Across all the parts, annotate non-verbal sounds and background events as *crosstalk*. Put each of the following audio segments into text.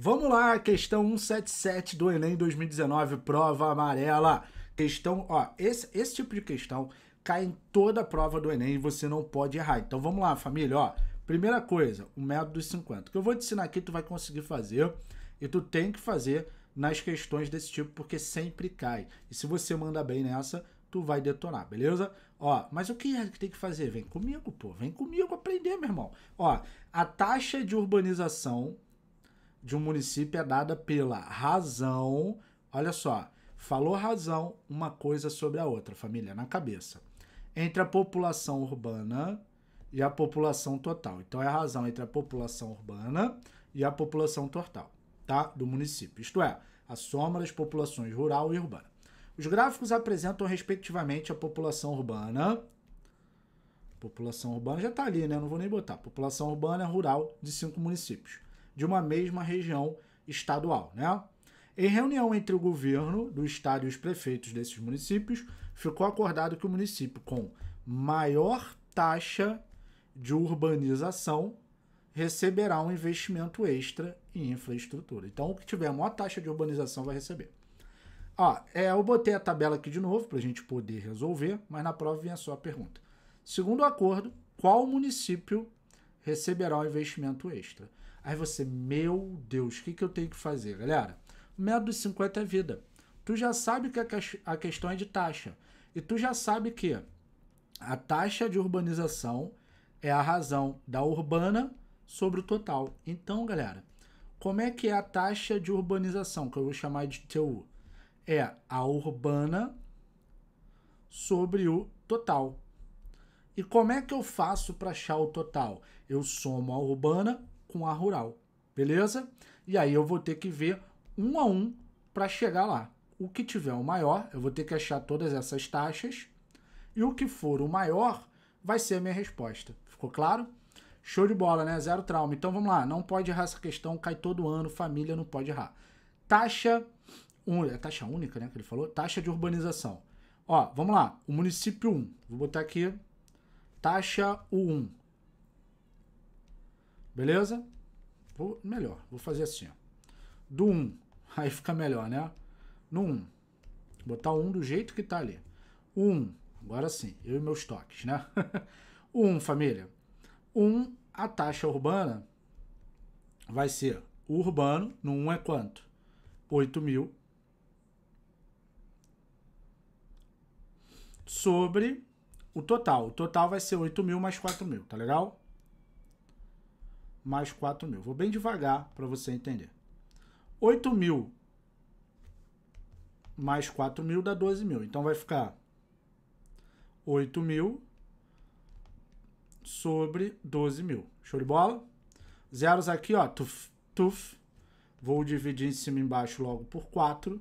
Vamos lá, questão 177 do Enem 2019, prova amarela. Questão, ó, esse, esse tipo de questão cai em toda a prova do Enem e você não pode errar. Então vamos lá, família, ó. Primeira coisa, o método dos 50. O que eu vou te ensinar aqui, tu vai conseguir fazer e tu tem que fazer nas questões desse tipo, porque sempre cai. E se você manda bem nessa, tu vai detonar, beleza? Ó, mas o que é que tem que fazer? Vem comigo, pô. Vem comigo aprender, meu irmão. Ó, a taxa de urbanização de um município é dada pela razão. Olha só, falou razão uma coisa sobre a outra, família, na cabeça. Entre a população urbana e a população total. Então é a razão entre a população urbana e a população total, tá? Do município. Isto é, a soma das populações rural e urbana. Os gráficos apresentam respectivamente a população urbana, população urbana já está ali, né? Não vou nem botar. População urbana rural de cinco municípios de uma mesma região estadual, né? Em reunião entre o governo do estado e os prefeitos desses municípios, ficou acordado que o município com maior taxa de urbanização receberá um investimento extra em infraestrutura. Então, o que tiver a maior taxa de urbanização vai receber. Ó, é, eu botei a tabela aqui de novo para a gente poder resolver, mas na prova vem só a pergunta. Segundo o acordo, qual município receberá um investimento extra. Aí você, meu Deus, o que, que eu tenho que fazer? Galera, o método dos 50 é vida. Tu já sabe que a questão é de taxa. E tu já sabe que a taxa de urbanização é a razão da urbana sobre o total. Então, galera, como é que é a taxa de urbanização, que eu vou chamar de TU? É a urbana sobre o total. E como é que eu faço para achar o total? eu somo a urbana com a rural, beleza? E aí eu vou ter que ver um a um para chegar lá. O que tiver o maior, eu vou ter que achar todas essas taxas, e o que for o maior vai ser a minha resposta. Ficou claro? Show de bola, né? Zero trauma. Então vamos lá, não pode errar essa questão, cai todo ano, família não pode errar. Taxa, um, é taxa única, né, que ele falou? Taxa de urbanização. Ó, vamos lá, o município 1, vou botar aqui, taxa o 1 Beleza? Vou, melhor, vou fazer assim. Ó. Do 1, *laughs* aí fica melhor, né? No 1, botar o 1 do jeito que tá ali. 1, agora sim, eu e meus toques, né? 1, *laughs* família. 1, a taxa urbana vai ser o urbano, no 1 é quanto? 8 mil. Sobre o total. O total vai ser 8 mil mais 4 mil, tá legal? mais 4 mil. Vou bem devagar para você entender. 8 mil mais 4 mil dá 12 mil. Então vai ficar 8 mil sobre 12 mil. Show de bola? Zeros aqui, ó. Tuf, tuf. Vou dividir em cima e embaixo logo por 4.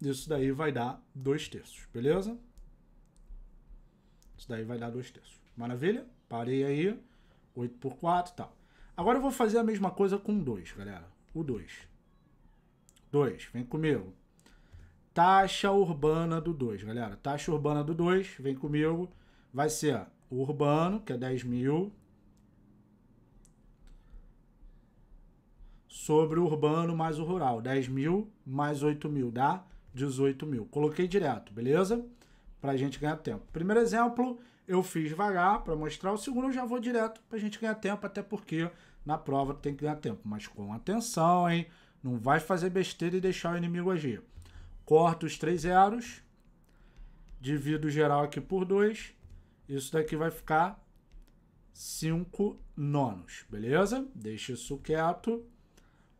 Isso daí vai dar 2 terços, beleza? Isso daí vai dar 2 terços. Maravilha? Parei aí. 8 por 4 e tal. Agora eu vou fazer a mesma coisa com 2, galera. O 2. 2, vem comigo. Taxa urbana do 2, galera. Taxa urbana do 2, vem comigo. Vai ser o urbano, que é 10 mil. Sobre o urbano mais o rural. 10 mil mais 8 mil, dá 18 mil. Coloquei direto, beleza? Para a gente ganhar tempo. Primeiro exemplo, eu fiz vagar para mostrar. O segundo eu já vou direto para a gente ganhar tempo, até porque na prova tem que ganhar tempo. Mas com atenção, hein? Não vai fazer besteira e deixar o inimigo agir. Corto os três zeros, divido o geral aqui por 2. Isso daqui vai ficar 5 nonos, beleza? Deixa isso quieto.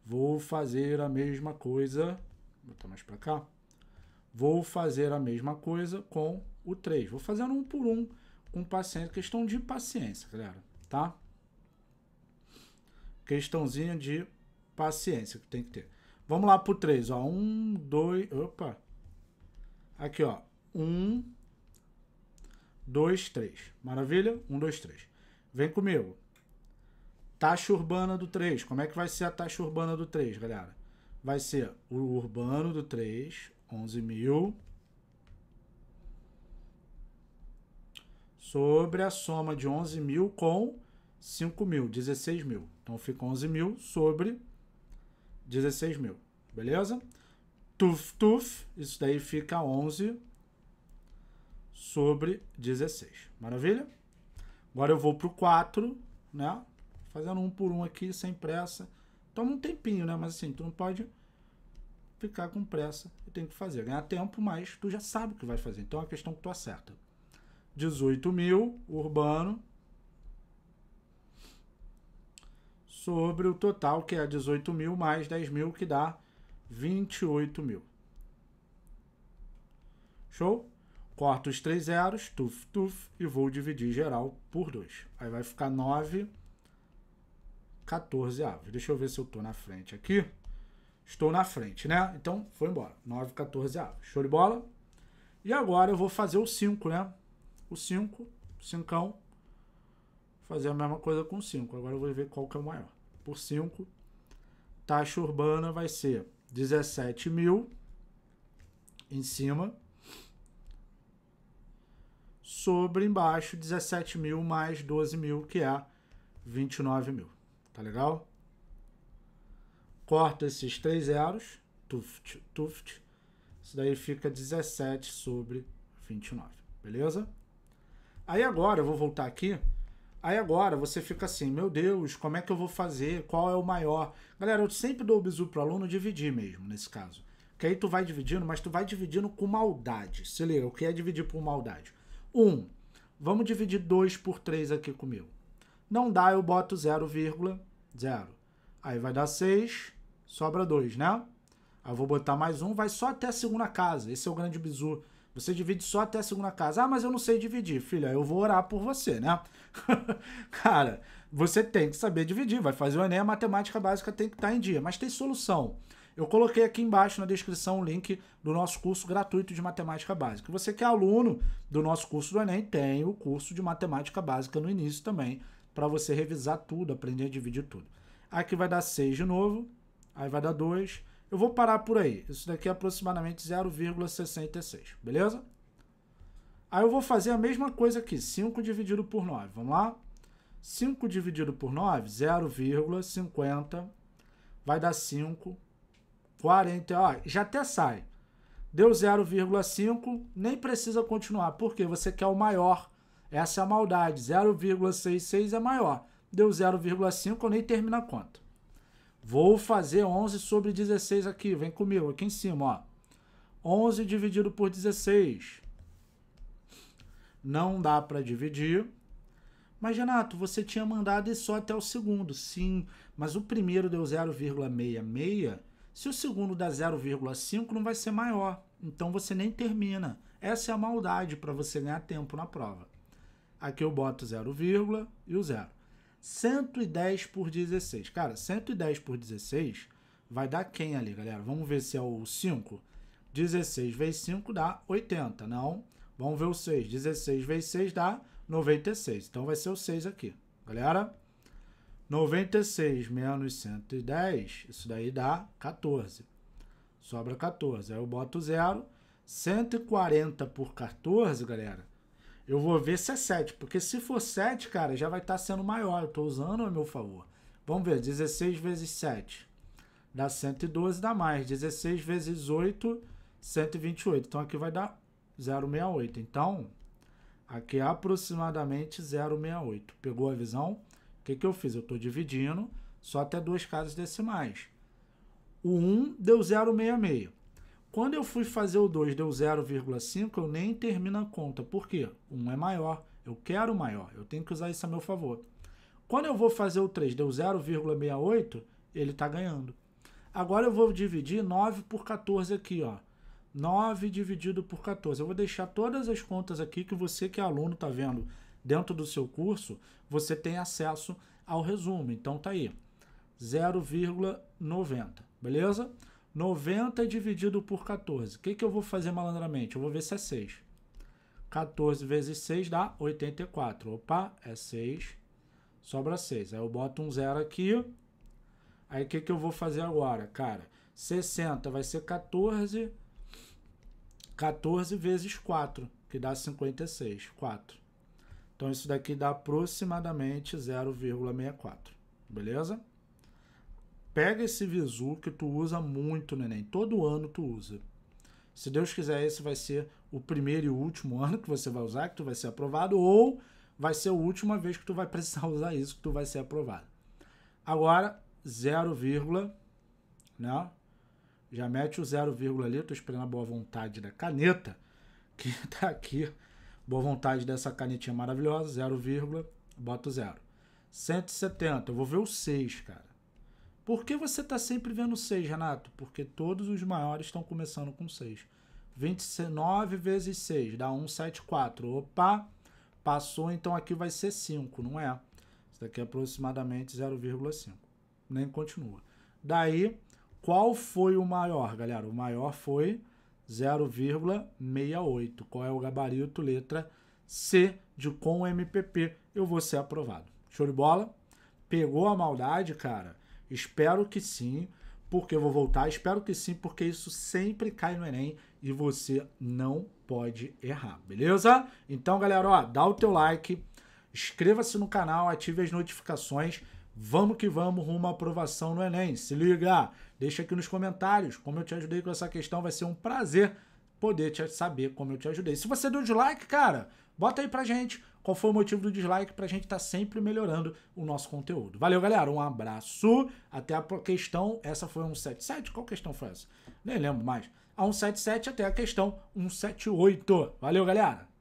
Vou fazer a mesma coisa. Vou botar mais para cá. Vou fazer a mesma coisa com o 3. Vou fazendo um por um com paciência. Questão de paciência, galera, tá? Questãozinha de paciência que tem que ter. Vamos lá pro 3, ó. 1, 2, opa. Aqui, ó. 1, 2, 3. Maravilha? 1, 2, 3. Vem comigo. Taxa urbana do 3. Como é que vai ser a taxa urbana do 3, galera? Vai ser o urbano do 3, 11 mil sobre a soma de 11 mil com 5 mil, 16 mil. Então fica 11 mil sobre 16 mil, beleza? Tuf, tuf, isso daí fica 11 sobre 16, maravilha? Agora eu vou para o 4, né? Fazendo um por um aqui, sem pressa. Toma um tempinho, né? Mas assim, tu não pode ficar com pressa e tem que fazer. Ganhar tempo, mas tu já sabe o que vai fazer. Então é uma questão que tu acerta. 18 mil, urbano, sobre o total, que é 18 mil mais 10 mil, que dá 28 mil. Show? Corto os três zeros, tuf, tuf, e vou dividir geral por 2. Aí vai ficar 9, 14 avos. Deixa eu ver se eu tô na frente aqui. Estou na frente, né? Então, foi embora. 9, 14 avos. Show de bola? E agora eu vou fazer o 5, né? o 5, 5 fazer a mesma coisa com 5. Agora eu vou ver qual que é o maior. Por 5, taxa urbana vai ser 17 mil em cima sobre embaixo 17 mil mais 12 mil que é 29 mil tá legal corta esses três zeros tuft tuft isso daí fica 17 sobre 29 beleza Aí agora, eu vou voltar aqui. Aí agora você fica assim, meu Deus, como é que eu vou fazer? Qual é o maior? Galera, eu sempre dou o bizu pro aluno dividir mesmo, nesse caso. Que aí tu vai dividindo, mas tu vai dividindo com maldade. Se liga, o que é dividir por maldade? Um, vamos dividir dois por três aqui comigo. Não dá, eu boto 0,0. Aí vai dar 6, sobra 2, né? Aí eu vou botar mais um, vai só até a segunda casa. Esse é o grande bizu você divide só até a segunda casa. Ah, mas eu não sei dividir. Filha, eu vou orar por você, né? *laughs* Cara, você tem que saber dividir. Vai fazer o Enem, a matemática básica tem que estar tá em dia. Mas tem solução. Eu coloquei aqui embaixo na descrição o link do nosso curso gratuito de matemática básica. Você que é aluno do nosso curso do Enem, tem o curso de matemática básica no início também, para você revisar tudo, aprender a dividir tudo. Aqui vai dar 6 de novo, aí vai dar 2, eu vou parar por aí. Isso daqui é aproximadamente 0,66, beleza? Aí eu vou fazer a mesma coisa aqui, 5 dividido por 9, vamos lá? 5 dividido por 9, 0,50, vai dar 5, 40, ó, já até sai. Deu 0,5, nem precisa continuar, porque você quer o maior, essa é a maldade, 0,66 é maior. Deu 0,5, eu nem termino a conta. Vou fazer 11 sobre 16 aqui. Vem comigo, aqui em cima, ó. 11 dividido por 16. Não dá para dividir. Mas, Renato, você tinha mandado isso só até o segundo. Sim, mas o primeiro deu 0,66. Se o segundo dá 0,5, não vai ser maior. Então você nem termina. Essa é a maldade para você ganhar tempo na prova. Aqui eu boto 0, e o 0. 110 por 16. Cara, 110 por 16 vai dar quem ali, galera? Vamos ver se é o 5. 16 vezes 5 dá 80, não? Vamos ver o 6. 16 vezes 6 dá 96. Então vai ser o 6 aqui, galera. 96 menos 110, isso daí dá 14. Sobra 14. Aí eu boto zero. 140 por 14, galera, eu vou ver se é 7, porque se for 7, cara, já vai estar tá sendo maior. Eu tô usando a meu favor. Vamos ver, 16 vezes 7 dá 112, dá mais. 16 vezes 8, 128. Então aqui vai dar 0,68. Então, aqui é aproximadamente 0,68. Pegou a visão? O que, que eu fiz? Eu estou dividindo só até duas casas decimais. O 1 deu 0,66. Quando eu fui fazer o 2, deu 0,5, eu nem termino a conta. Por quê? Um é maior, eu quero maior, eu tenho que usar isso a meu favor. Quando eu vou fazer o 3, deu 0,68, ele está ganhando. Agora eu vou dividir 9 por 14 aqui, ó. 9 dividido por 14. Eu vou deixar todas as contas aqui que você que é aluno está vendo dentro do seu curso, você tem acesso ao resumo. Então tá aí, 0,90, beleza? 90 dividido por 14. O que, que eu vou fazer malandramente? Eu vou ver se é 6. 14 vezes 6 dá 84. Opa, é 6. Sobra 6. Aí eu boto um zero aqui. Aí o que, que eu vou fazer agora, cara? 60 vai ser 14. 14 vezes 4, que dá 56. 4. Então isso daqui dá aproximadamente 0,64. Beleza? Pega esse visu que tu usa muito, neném. Todo ano tu usa. Se Deus quiser, esse vai ser o primeiro e último *laughs* ano que você vai usar, que tu vai ser aprovado, ou vai ser a última vez que tu vai precisar *laughs* usar isso, que tu vai ser aprovado. Agora, 0, né? Já mete o 0, ali, tô esperando a boa vontade da caneta, que *laughs* tá aqui. Boa vontade dessa canetinha maravilhosa, 0, bota o 0. 170, eu vou ver o 6, cara. Por que você está sempre vendo 6, Renato? Porque todos os maiores estão começando com 6. 29 vezes 6 dá 174. Opa, passou, então aqui vai ser 5, não é? Isso daqui é aproximadamente 0,5. Nem continua. Daí, qual foi o maior, galera? O maior foi 0,68. Qual é o gabarito? Letra C de com MPP. Eu vou ser aprovado. Show de bola? Pegou a maldade, cara? Espero que sim, porque eu vou voltar. Espero que sim, porque isso sempre cai no Enem e você não pode errar, beleza? Então, galera, ó, dá o teu like, inscreva-se no canal, ative as notificações. Vamos que vamos rumo à aprovação no Enem. Se liga! Deixa aqui nos comentários como eu te ajudei com essa questão. Vai ser um prazer poder te saber como eu te ajudei. Se você deu dislike, cara, bota aí pra gente qual foi o motivo do dislike para a gente estar tá sempre melhorando o nosso conteúdo. Valeu, galera. Um abraço. Até a questão. Essa foi 177? Qual questão foi essa? Nem lembro mais. A 177 até a questão 178. Valeu, galera.